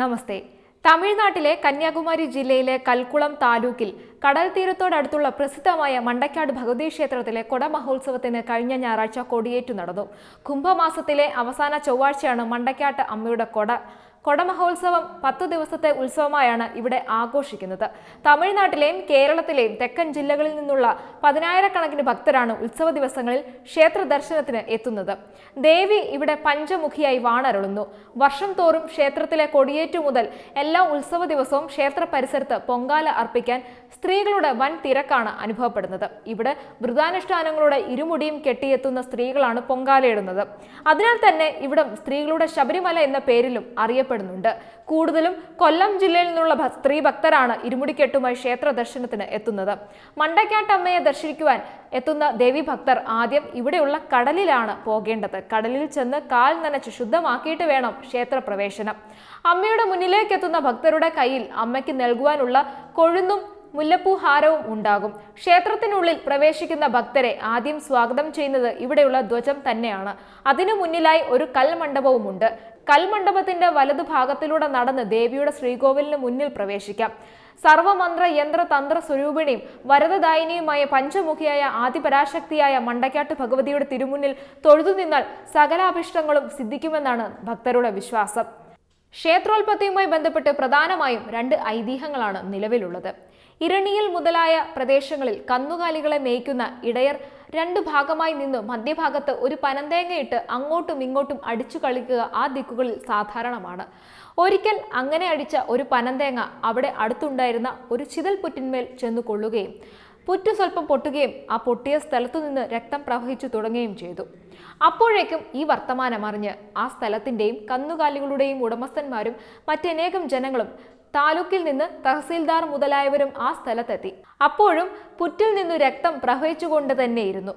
നമസ്തേ തമിഴ്നാട്ടിലെ കന്യാകുമാരി ജില്ലയിലെ കൽക്കുളം താലൂക്കിൽ കടൽ തീരത്തോടടുത്തുള്ള പ്രസിദ്ധമായ മണ്ടക്കാട് ഭഗവതി ക്ഷേത്രത്തിലെ കൊടമഹോത്സവത്തിന് കഴിഞ്ഞ ഞായറാഴ്ച കൊടിയേറ്റു നടന്നു കുംഭമാസത്തിലെ അവസാന ചൊവ്വാഴ്ചയാണ് മണ്ടക്കാട്ട് അമ്മയുടെ കൊട കൊടമഹോത്സവം പത്തു ദിവസത്തെ ഉത്സവമായാണ് ഇവിടെ ആഘോഷിക്കുന്നത് തമിഴ്നാട്ടിലെയും കേരളത്തിലെയും തെക്കൻ ജില്ലകളിൽ നിന്നുള്ള പതിനായിരക്കണക്കിന് ഭക്തരാണ് ഉത്സവ ദിവസങ്ങളിൽ ക്ഷേത്ര ദർശനത്തിന് എത്തുന്നത് ദേവി ഇവിടെ പഞ്ചമുഖിയായി വാണരുളുന്നു വർഷം തോറും ക്ഷേത്രത്തിലെ കൊടിയേറ്റു മുതൽ എല്ലാ ഉത്സവ ദിവസവും ക്ഷേത്ര പരിസരത്ത് പൊങ്കാല അർപ്പിക്കാൻ സ്ത്രീകളുടെ വൻ തിരക്കാണ് അനുഭവപ്പെടുന്നത് ഇവിടെ വ്രതാനുഷ്ഠാനങ്ങളുടെ ഇരുമുടിയും കെട്ടിയെത്തുന്ന സ്ത്രീകളാണ് പൊങ്കാലയിടുന്നത് അതിനാൽ തന്നെ ഇവിടെ സ്ത്രീകളുടെ ശബരിമല എന്ന പേരിലും അറിയപ്പെടുന്നു അറിയപ്പെടുന്നുണ്ട് കൂടുതലും കൊല്ലം ജില്ലയിൽ നിന്നുള്ള സ്ത്രീ ഭക്തരാണ് ഇരുമുടിക്കെട്ടുമായി ക്ഷേത്ര ദർശനത്തിന് എത്തുന്നത് മണ്ടക്കാട്ടമ്മയെ ദർശിക്കുവാൻ എത്തുന്ന ദേവി ഭക്തർ ആദ്യം ഇവിടെയുള്ള കടലിലാണ് പോകേണ്ടത് കടലിൽ ചെന്ന് കാൽ നനച്ച് ശുദ്ധമാക്കിയിട്ട് വേണം ക്ഷേത്രപ്രവേശനം അമ്മയുടെ എത്തുന്ന ഭക്തരുടെ കയ്യിൽ അമ്മയ്ക്ക് നൽകുവാനുള്ള കൊഴുന്നും മുല്ലപ്പൂ ഹാരവും ഉണ്ടാകും ക്ഷേത്രത്തിനുള്ളിൽ പ്രവേശിക്കുന്ന ഭക്തരെ ആദ്യം സ്വാഗതം ചെയ്യുന്നത് ഇവിടെയുള്ള ധ്വജം തന്നെയാണ് അതിനു മുന്നിലായി ഒരു കൽമണ്ഡപവുമുണ്ട് കൽമണ്ഡപത്തിന്റെ വലതുഭാഗത്തിലൂടെ നടന്ന് ദേവിയുടെ ശ്രീകോവിലിന് മുന്നിൽ പ്രവേശിക്കാം സർവമന്ത്ര യന്ത്ര തന്ത്ര സ്വരൂപിണിയും വരദദായിനിയുമായ പഞ്ചമുഖിയായ ആദിപരാശക്തിയായ മണ്ടക്കാട്ട് ഭഗവതിയുടെ തിരുമുന്നിൽ തൊഴുതു നിന്നാൽ സകലാഭിഷ്ടങ്ങളും സിദ്ധിക്കുമെന്നാണ് ഭക്തരുടെ വിശ്വാസം ക്ഷേത്രോൽപത്തിയുമായി ബന്ധപ്പെട്ട് പ്രധാനമായും രണ്ട് ഐതിഹ്യങ്ങളാണ് നിലവിലുള്ളത് ഇരണിയൽ മുതലായ പ്രദേശങ്ങളിൽ കന്നുകാലികളെ മേയ്ക്കുന്ന ഇടയർ രണ്ടു ഭാഗമായി നിന്ന് മധ്യഭാഗത്ത് ഒരു പനന്തേങ്ങയിട്ട് അങ്ങോട്ടും ഇങ്ങോട്ടും അടിച്ചു കളിക്കുക ആ ദിക്കുകളിൽ സാധാരണമാണ് ഒരിക്കൽ അങ്ങനെ അടിച്ച ഒരു പനന്തേങ്ങ അവിടെ അടുത്തുണ്ടായിരുന്ന ഒരു ചിതൽ പുറ്റിന്മേൽ കൊള്ളുകയും പുറ്റ് സ്വല്പം പൊട്ടുകയും ആ പൊട്ടിയ സ്ഥലത്തുനിന്ന് രക്തം പ്രവഹിച്ചു തുടങ്ങുകയും ചെയ്തു അപ്പോഴേക്കും ഈ വർത്തമാനം അറിഞ്ഞ് ആ സ്ഥലത്തിൻ്റെയും കന്നുകാലികളുടെയും ഉടമസ്ഥന്മാരും മറ്റനേകം ജനങ്ങളും താലൂക്കിൽ നിന്ന് തഹസീൽദാർ മുതലായവരും ആ സ്ഥലത്തെത്തി അപ്പോഴും പുറ്റിൽ നിന്നു രക്തം പ്രവഹിച്ചുകൊണ്ട് തന്നെയിരുന്നു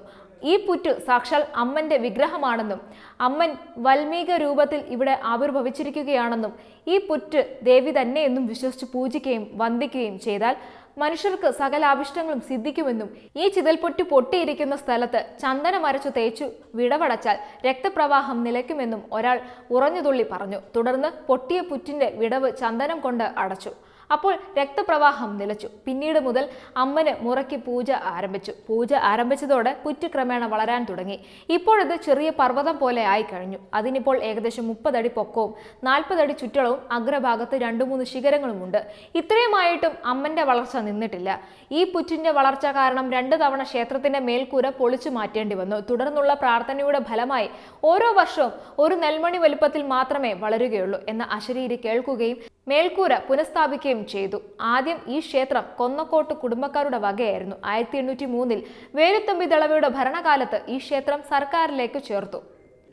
ഈ പുറ്റു സാക്ഷാൽ അമ്മന്റെ വിഗ്രഹമാണെന്നും അമ്മൻ വൽമീക രൂപത്തിൽ ഇവിടെ ആവിർഭവിച്ചിരിക്കുകയാണെന്നും ഈ പുറ്റ് ദേവി തന്നെയെന്നും വിശ്വസിച്ച് പൂജിക്കുകയും വന്ദിക്കുകയും ചെയ്താൽ മനുഷ്യർക്ക് സകല അഭിഷ്ടങ്ങളും സിദ്ധിക്കുമെന്നും ഈ ചിതൽപൊട്ടി പൊട്ടിയിരിക്കുന്ന സ്ഥലത്ത് ചന്ദനമരച്ചു തേച്ചു വിടവടച്ചാൽ രക്തപ്രവാഹം നിലയ്ക്കുമെന്നും ഒരാൾ ഉറഞ്ഞുതുള്ളി പറഞ്ഞു തുടർന്ന് പൊട്ടിയ പുറ്റിന്റെ വിടവ് ചന്ദനം കൊണ്ട് അടച്ചു അപ്പോൾ രക്തപ്രവാഹം നിലച്ചു പിന്നീട് മുതൽ അമ്മന് മുറയ്ക്ക് പൂജ ആരംഭിച്ചു പൂജ ആരംഭിച്ചതോടെ പുറ്റ് ക്രമേണ വളരാൻ തുടങ്ങി ഇപ്പോഴത് ചെറിയ പർവ്വതം പോലെ ആയി കഴിഞ്ഞു അതിനിപ്പോൾ ഏകദേശം മുപ്പതടി പൊക്കവും നാൽപ്പതടി ചുറ്റളവും അഗ്രഭാഗത്ത് രണ്ടു മൂന്ന് ശിഖരങ്ങളുമുണ്ട് ഇത്രയുമായിട്ടും അമ്മന്റെ വളർച്ച നിന്നിട്ടില്ല ഈ പുറ്റിന്റെ വളർച്ച കാരണം രണ്ട് തവണ ക്ഷേത്രത്തിന്റെ മേൽക്കൂര പൊളിച്ചു മാറ്റേണ്ടി വന്നു തുടർന്നുള്ള പ്രാർത്ഥനയുടെ ഫലമായി ഓരോ വർഷവും ഒരു നെൽമണി വലുപ്പത്തിൽ മാത്രമേ വളരുകയുള്ളൂ എന്ന അശരീരി കേൾക്കുകയും മേൽക്കൂര പുനഃസ്ഥാപിക്കുകയും ഉയർത്തുകയും ചെയ്തു ആദ്യം ഈ ക്ഷേത്രം കൊന്നക്കോട്ട് കുടുംബക്കാരുടെ വകയായിരുന്നു ആയിരത്തി എണ്ണൂറ്റി മൂന്നിൽ വേലുത്തമ്പി ദളവയുടെ ഭരണകാലത്ത് ഈ ക്ഷേത്രം സർക്കാരിലേക്ക് ചേർത്തു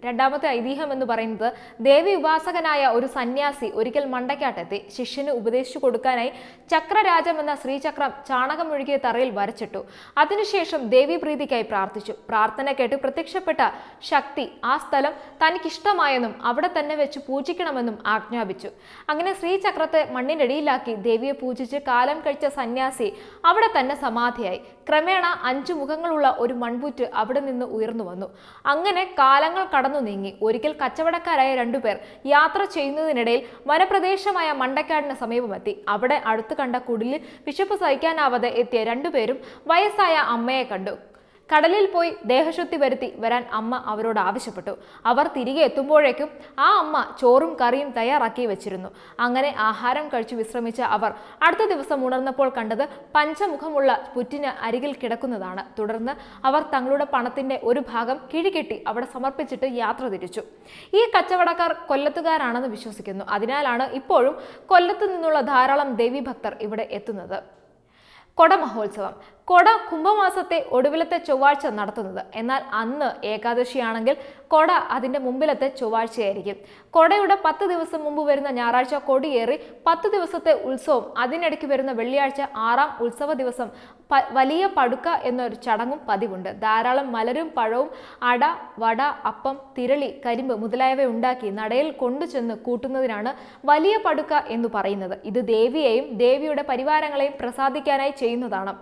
രണ്ടാമത്തെ ഐതിഹ്യം എന്ന് പറയുന്നത് ദേവി ഉപാസകനായ ഒരു സന്യാസി ഒരിക്കൽ മണ്ടയ്ക്കാട്ടെത്തി ശിഷ്യന് ഉപദേശിച്ചു കൊടുക്കാനായി ചക്രരാജം എന്ന ശ്രീചക്രം ഒഴുകിയ തറയിൽ വരച്ചിട്ടു അതിനുശേഷം ദേവി പ്രീതിക്കായി പ്രാർത്ഥിച്ചു പ്രാർത്ഥന കേട്ട് പ്രത്യക്ഷപ്പെട്ട ശക്തി ആ സ്ഥലം തനിക്കിഷ്ടമായെന്നും അവിടെ തന്നെ വെച്ച് പൂജിക്കണമെന്നും ആജ്ഞാപിച്ചു അങ്ങനെ ശ്രീചക്രത്തെ മണ്ണിനടിയിലാക്കി ദേവിയെ പൂജിച്ച് കാലം കഴിച്ച സന്യാസി അവിടെ തന്നെ സമാധിയായി ക്രമേണ അഞ്ചു മുഖങ്ങളുള്ള ഒരു മൺപുറ്റ് അവിടെ നിന്ന് ഉയർന്നു വന്നു അങ്ങനെ കാലങ്ങൾ കടന്നു നീങ്ങി ഒരിക്കൽ കച്ചവടക്കാരായ രണ്ടുപേർ യാത്ര ചെയ്യുന്നതിനിടയിൽ വനപ്രദേശമായ മണ്ടക്കാടിന് സമീപമെത്തി അവിടെ അടുത്തു കണ്ട കുടിലിൽ വിശപ്പ് സഹിക്കാനാവാതെ എത്തിയ രണ്ടുപേരും വയസ്സായ അമ്മയെ കണ്ടു കടലിൽ പോയി ദേഹശുദ്ധി വരുത്തി വരാൻ അമ്മ അവരോട് ആവശ്യപ്പെട്ടു അവർ തിരികെ എത്തുമ്പോഴേക്കും ആ അമ്മ ചോറും കറിയും തയ്യാറാക്കി വെച്ചിരുന്നു അങ്ങനെ ആഹാരം കഴിച്ചു വിശ്രമിച്ച അവർ അടുത്ത ദിവസം ഉണർന്നപ്പോൾ കണ്ടത് പഞ്ചമുഖമുള്ള പുറ്റിന് അരികിൽ കിടക്കുന്നതാണ് തുടർന്ന് അവർ തങ്ങളുടെ പണത്തിന്റെ ഒരു ഭാഗം കിഴികെട്ടി അവിടെ സമർപ്പിച്ചിട്ട് യാത്ര തിരിച്ചു ഈ കച്ചവടക്കാർ കൊല്ലത്തുകാരാണെന്ന് വിശ്വസിക്കുന്നു അതിനാലാണ് ഇപ്പോഴും കൊല്ലത്തു നിന്നുള്ള ധാരാളം ദേവി ഭക്തർ ഇവിടെ എത്തുന്നത് കൊടമഹോത്സവം കൊട കുംഭമാസത്തെ ഒടുവിലത്തെ ചൊവ്വാഴ്ച നടത്തുന്നത് എന്നാൽ അന്ന് ഏകാദശിയാണെങ്കിൽ കൊട അതിൻ്റെ മുമ്പിലത്തെ ചൊവ്വാഴ്ചയായിരിക്കും കൊടയുടെ പത്ത് ദിവസം മുമ്പ് വരുന്ന ഞായറാഴ്ച കൊടിയേറി പത്ത് ദിവസത്തെ ഉത്സവം അതിനിടയ്ക്ക് വരുന്ന വെള്ളിയാഴ്ച ആറാം ഉത്സവ ദിവസം വലിയ പടുക്ക എന്നൊരു ചടങ്ങും പതിവുണ്ട് ധാരാളം മലരും പഴവും അട വട അപ്പം തിരളി കരിമ്പ് മുതലായവ ഉണ്ടാക്കി നടയിൽ കൊണ്ടുചെന്ന് കൂട്ടുന്നതിനാണ് വലിയ പടുക്ക എന്ന് പറയുന്നത് ഇത് ദേവിയെയും ദേവിയുടെ പരിവാരങ്ങളെയും പ്രസാദിക്കാനായി ചെയ്യുന്നതാണ്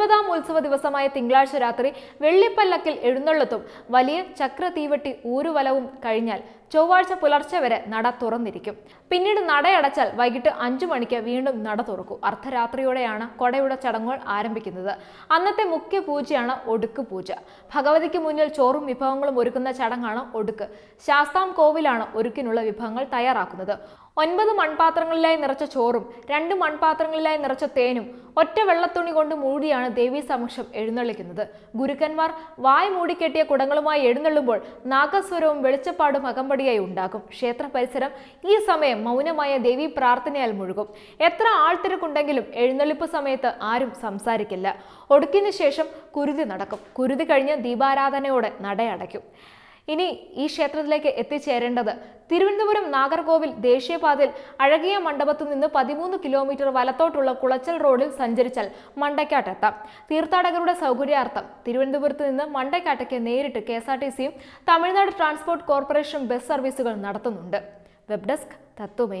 പത്തൊൻപതാം ഉത്സവ ദിവസമായ തിങ്കളാഴ്ച രാത്രി വെള്ളിപ്പല്ലക്കിൽ എഴുന്നള്ളത്തും വലിയ ചക്ര തീവട്ടി ഊരുവലവും കഴിഞ്ഞാൽ ചൊവ്വാഴ്ച പുലർച്ചെ വരെ നട തുറന്നിരിക്കും പിന്നീട് നടയടച്ചാൽ വൈകിട്ട് അഞ്ചു മണിക്ക് വീണ്ടും നട തുറക്കും അർദ്ധരാത്രിയോടെയാണ് കൊടയുടെ ചടങ്ങുകൾ ആരംഭിക്കുന്നത് അന്നത്തെ മുഖ്യ പൂജയാണ് ഒടുക്ക് പൂജ ഭഗവതിക്ക് മുന്നിൽ ചോറും വിഭവങ്ങളും ഒരുക്കുന്ന ചടങ്ങാണ് ഒടുക്ക് ശാസ്താം കോവിലാണ് ഒരുക്കിനുള്ള വിഭവങ്ങൾ തയ്യാറാക്കുന്നത് ഒൻപത് മൺപാത്രങ്ങളിലായി നിറച്ച ചോറും രണ്ട് മൺപാത്രങ്ങളിലായി നിറച്ച തേനും ഒറ്റ വെള്ളത്തുണി കൊണ്ട് മൂടിയാണ് ദേവീ സമക്ഷം എഴുന്നള്ളിക്കുന്നത് ഗുരുക്കന്മാർ വായ് മൂടിക്കെട്ടിയ കുടങ്ങളുമായി എഴുന്നള്ളുമ്പോൾ നാഗസ്വരവും വെളിച്ചപ്പാടും അകമ്പടി പരിപാടിയായി ഉണ്ടാക്കും ക്ഷേത്ര പരിസരം ഈ സമയം മൗനമായ ദേവി പ്രാർത്ഥനയാൽ മുഴുകും എത്ര ആൾത്തിരക്കുണ്ടെങ്കിലും എഴുന്നള്ളിപ്പ് സമയത്ത് ആരും സംസാരിക്കില്ല ഒടുക്കിന് ശേഷം കുരുതി നടക്കും കുരുതി കഴിഞ്ഞ് ദീപാരാധനയോടെ നടയടയ്ക്കും ഇനി ഈ ക്ഷേത്രത്തിലേക്ക് എത്തിച്ചേരേണ്ടത് തിരുവനന്തപുരം നാഗർകോവിൽ ദേശീയപാതയിൽ അഴകിയ മണ്ഡപത്തു നിന്ന് പതിമൂന്ന് കിലോമീറ്റർ വലത്തോട്ടുള്ള കുളച്ചൽ റോഡിൽ സഞ്ചരിച്ചാൽ മണ്ടയ്ക്കാട്ടെത്താം തീർത്ഥാടകരുടെ സൗകര്യാർത്ഥം തിരുവനന്തപുരത്ത് നിന്ന് മണ്ടയ്ക്കാട്ടയ്ക്ക് നേരിട്ട് കെ തമിഴ്നാട് ട്രാൻസ്പോർട്ട് കോർപ്പറേഷൻ ബസ് സർവീസുകൾ നടത്തുന്നുണ്ട് വെബ് ഡെസ്ക് തത്വമേ